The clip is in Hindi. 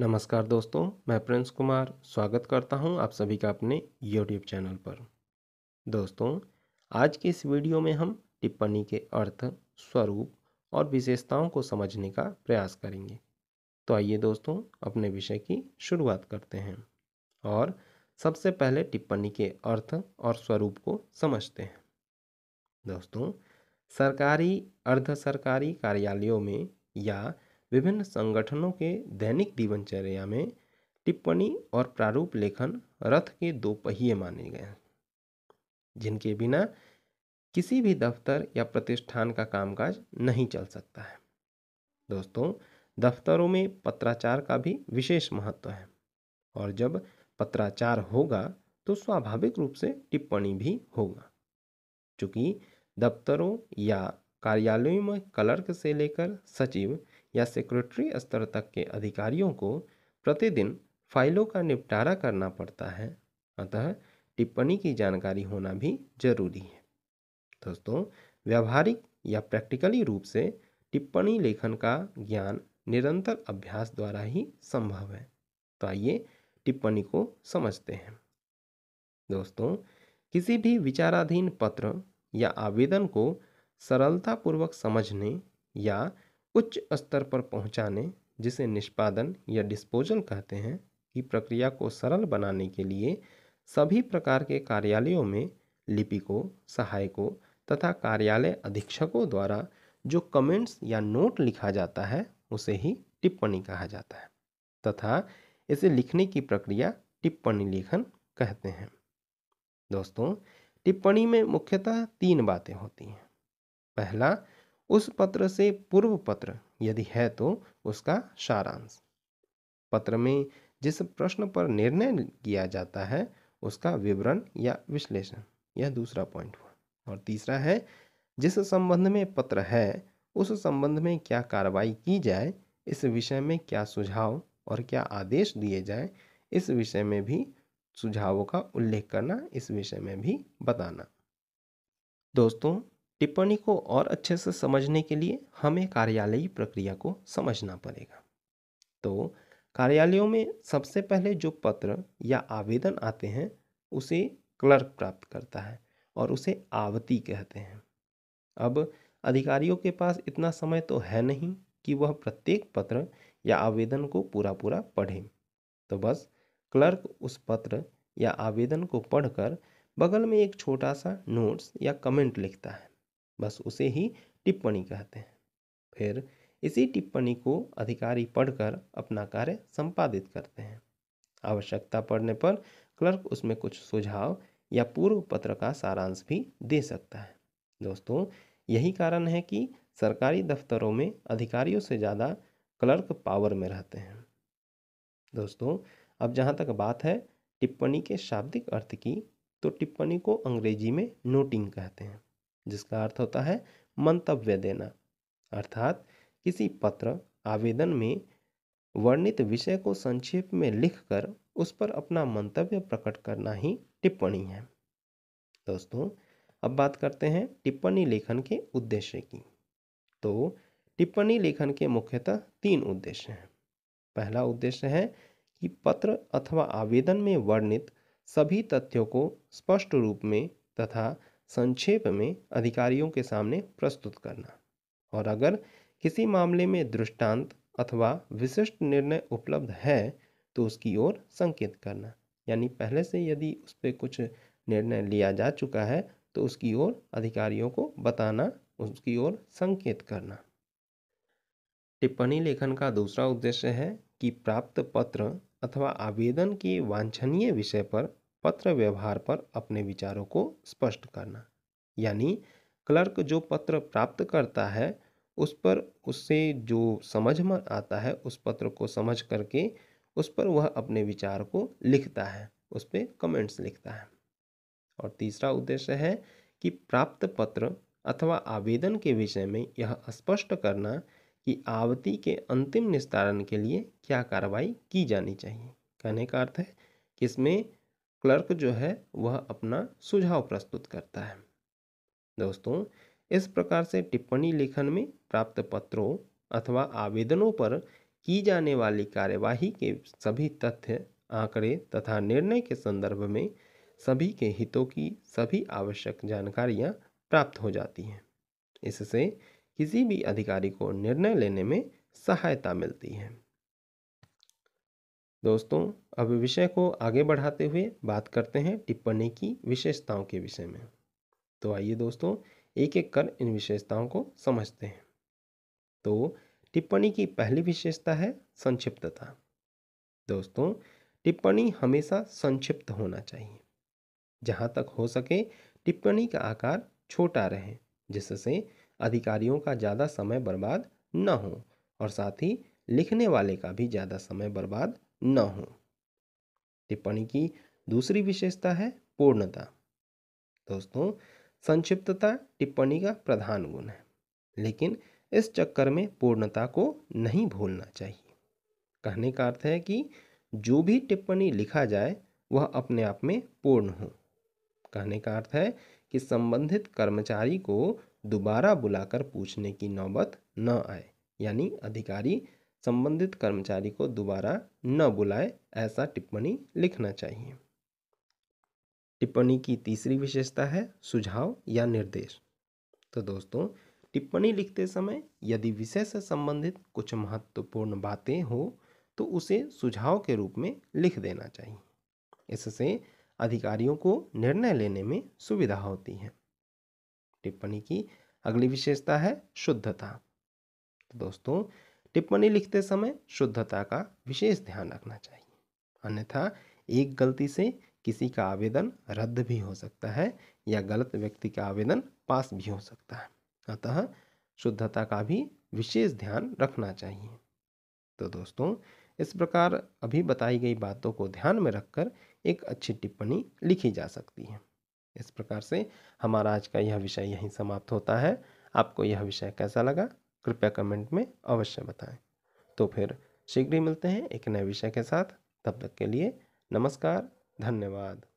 नमस्कार दोस्तों मैं प्रिंस कुमार स्वागत करता हूं आप सभी का अपने यूट्यूब चैनल पर दोस्तों आज के इस वीडियो में हम टिप्पणी के अर्थ स्वरूप और विशेषताओं को समझने का प्रयास करेंगे तो आइए दोस्तों अपने विषय की शुरुआत करते हैं और सबसे पहले टिप्पणी के अर्थ और स्वरूप को समझते हैं दोस्तों सरकारी अर्ध सरकारी कार्यालयों में या विभिन्न संगठनों के दैनिक दीवनचर्या में टिप्पणी और प्रारूप लेखन रथ के दो पहिए माने गए हैं जिनके बिना किसी भी दफ्तर या प्रतिष्ठान का कामकाज नहीं चल सकता है दोस्तों दफ्तरों में पत्राचार का भी विशेष महत्व है और जब पत्राचार होगा तो स्वाभाविक रूप से टिप्पणी भी होगा चूँकि दफ्तरों या कार्यालयों में क्लर्क से लेकर सचिव या सेक्रेटरी स्तर तक के अधिकारियों को प्रतिदिन फाइलों का निपटारा करना पड़ता है अतः टिप्पणी की जानकारी होना भी जरूरी है दोस्तों व्यावहारिक या प्रैक्टिकली रूप से टिप्पणी लेखन का ज्ञान निरंतर अभ्यास द्वारा ही संभव है तो आइए टिप्पणी को समझते हैं दोस्तों किसी भी विचाराधीन पत्र या आवेदन को सरलतापूर्वक समझने या उच्च स्तर पर पहुंचाने जिसे निष्पादन या डिस्पोजल कहते हैं की प्रक्रिया को सरल बनाने के लिए सभी प्रकार के कार्यालयों में लिपिकों सहायकों तथा कार्यालय अधीक्षकों द्वारा जो कमेंट्स या नोट लिखा जाता है उसे ही टिप्पणी कहा जाता है तथा इसे लिखने की प्रक्रिया टिप्पणी लेखन कहते हैं दोस्तों टिप्पणी में मुख्यतः तीन बातें होती हैं पहला उस पत्र से पूर्व पत्र यदि है तो उसका सारांश पत्र में जिस प्रश्न पर निर्णय किया जाता है उसका विवरण या विश्लेषण यह दूसरा पॉइंट हुआ और तीसरा है जिस संबंध में पत्र है उस संबंध में क्या कार्रवाई की जाए इस विषय में क्या सुझाव और क्या आदेश दिए जाए इस विषय में भी सुझावों का उल्लेख करना इस विषय में भी बताना दोस्तों टिप्पणी को और अच्छे से समझने के लिए हमें कार्यालयी प्रक्रिया को समझना पड़ेगा तो कार्यालयों में सबसे पहले जो पत्र या आवेदन आते हैं उसे क्लर्क प्राप्त करता है और उसे आवती कहते हैं अब अधिकारियों के पास इतना समय तो है नहीं कि वह प्रत्येक पत्र या आवेदन को पूरा पूरा पढ़ें तो बस क्लर्क उस पत्र या आवेदन को पढ़कर बगल में एक छोटा सा नोट्स या कमेंट लिखता है बस उसे ही टिप्पणी कहते हैं फिर इसी टिप्पणी को अधिकारी पढ़कर अपना कार्य संपादित करते हैं आवश्यकता पड़ने पर क्लर्क उसमें कुछ सुझाव या पूर्व पत्र का सारांश भी दे सकता है दोस्तों यही कारण है कि सरकारी दफ्तरों में अधिकारियों से ज़्यादा क्लर्क पावर में रहते हैं दोस्तों अब जहाँ तक बात है टिप्पणी के शाब्दिक अर्थ की तो टिप्पणी को अंग्रेजी में नोटिंग कहते हैं जिसका अर्थ होता है मंतव्य देना अर्थात किसी पत्र आवेदन में वर्णित विषय को संक्षेप में लिखकर उस पर अपना मंतव्य प्रकट करना ही टिप्पणी है दोस्तों अब बात करते हैं टिप्पणी लेखन के उद्देश्य की तो टिप्पणी लेखन के मुख्यतः तीन उद्देश्य हैं पहला उद्देश्य है कि पत्र अथवा आवेदन में वर्णित सभी तथ्यों को स्पष्ट रूप में तथा संक्षेप में अधिकारियों के सामने प्रस्तुत करना और अगर किसी मामले में दृष्टांत अथवा विशिष्ट निर्णय उपलब्ध है तो उसकी ओर संकेत करना यानी पहले से यदि उस पर कुछ निर्णय लिया जा चुका है तो उसकी ओर अधिकारियों को बताना उसकी ओर संकेत करना टिप्पणी लेखन का दूसरा उद्देश्य है कि प्राप्त पत्र अथवा आवेदन के वांछनीय विषय पर पत्र व्यवहार पर अपने विचारों को स्पष्ट करना यानी क्लर्क जो पत्र प्राप्त करता है उस पर उससे जो समझ में आता है उस पत्र को समझ करके उस पर वह अपने विचार को लिखता है उस पर कमेंट्स लिखता है और तीसरा उद्देश्य है कि प्राप्त पत्र अथवा आवेदन के विषय में यह स्पष्ट करना कि आवती के अंतिम निस्तारण के लिए क्या कार्रवाई की जानी चाहिए कहने का अर्थ है कि इसमें क्लर्क जो है वह अपना सुझाव प्रस्तुत करता है दोस्तों इस प्रकार से टिप्पणी लेखन में प्राप्त पत्रों अथवा आवेदनों पर की जाने वाली कार्यवाही के सभी तथ्य आंकड़े तथा निर्णय के संदर्भ में सभी के हितों की सभी आवश्यक जानकारियां प्राप्त हो जाती हैं इससे किसी भी अधिकारी को निर्णय लेने में सहायता मिलती है दोस्तों अब विषय को आगे बढ़ाते हुए बात करते हैं टिप्पणी की विशेषताओं के विषय में तो आइए दोस्तों एक एक कर इन विशेषताओं को समझते हैं तो टिप्पणी की पहली विशेषता है संक्षिप्तता दोस्तों टिप्पणी हमेशा संक्षिप्त होना चाहिए जहाँ तक हो सके टिप्पणी का आकार छोटा रहे जिससे अधिकारियों का ज़्यादा समय बर्बाद न हो और साथ ही लिखने वाले का भी ज़्यादा समय बर्बाद न हो टिप्पणी की दूसरी विशेषता है पूर्णता दोस्तों संक्षिप्तता टिप्पणी का प्रधान गुण है लेकिन इस चक्कर में पूर्णता को नहीं भूलना चाहिए कहने का अर्थ है कि जो भी टिप्पणी लिखा जाए वह अपने आप में पूर्ण हो कहने का अर्थ है कि संबंधित कर्मचारी को दोबारा बुलाकर पूछने की नौबत न आए यानी अधिकारी संबंधित कर्मचारी को दोबारा न बुलाए ऐसा टिप्पणी लिखना चाहिए टिप्पणी की तीसरी विशेषता है सुझाव या निर्देश तो दोस्तों टिप्पणी लिखते समय यदि विषय से संबंधित कुछ महत्वपूर्ण बातें हो तो उसे सुझाव के रूप में लिख देना चाहिए इससे अधिकारियों को निर्णय लेने में सुविधा होती है टिप्पणी की अगली विशेषता है शुद्धता तो दोस्तों टिप्पणी लिखते समय शुद्धता का विशेष ध्यान रखना चाहिए अन्यथा एक गलती से किसी का आवेदन रद्द भी हो सकता है या गलत व्यक्ति का आवेदन पास भी हो सकता है अतः शुद्धता का भी विशेष ध्यान रखना चाहिए तो दोस्तों इस प्रकार अभी बताई गई बातों को ध्यान में रखकर एक अच्छी टिप्पणी लिखी जा सकती है इस प्रकार से हमारा आज का यह विषय यहीं समाप्त होता है आपको यह विषय कैसा लगा कृपया कमेंट में अवश्य बताएं तो फिर शीघ्र ही मिलते हैं एक नए विषय के साथ तब तक के लिए नमस्कार धन्यवाद